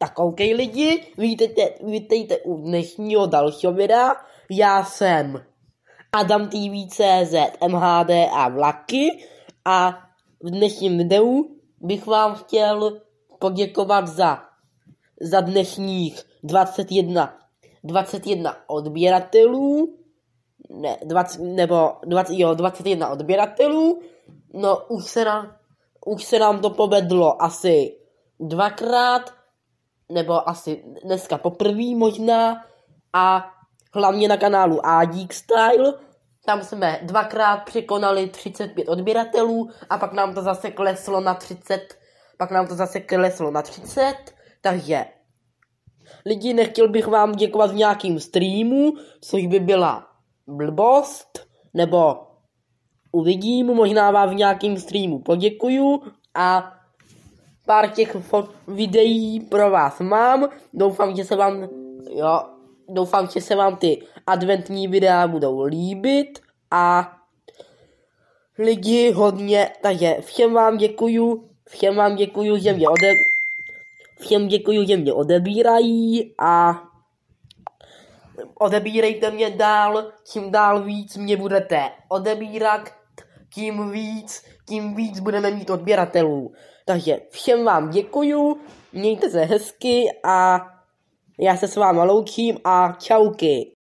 Tak OK lidi, vítejte, vítejte u dnešního dalšího videa. Já jsem Adam TV.cz, MHD a Vlaky a v dnešním videu bych vám chtěl poděkovat za, za dnešních 21, 21 odběratelů, ne, 20, nebo 20, jo, 21 odběratelů, no už se na už se nám to povedlo asi dvakrát, nebo asi dneska poprvé možná a hlavně na kanálu Adík Style. Tam jsme dvakrát překonali 35 odběratelů a pak nám to zase kleslo na 30, pak nám to zase kleslo na 30, takže lidi, nechtěl bych vám děkovat v nějakým streamu, což by byla blbost, nebo uvidím, možná vám v nějakým streamu poděkuju a pár těch videí pro vás mám. Doufám, že se vám, jo, doufám, že se vám ty adventní videa budou líbit a lidi hodně, takže všem vám děkuju, všem vám děkuju, že mě ode... Všem děkuju, že mě odebírají a odebírejte mě dál, čím dál víc mě budete odebírat, tím víc, tím víc budeme mít odběratelů. Takže všem vám děkuju, mějte se hezky a já se s váma loučím a čauky.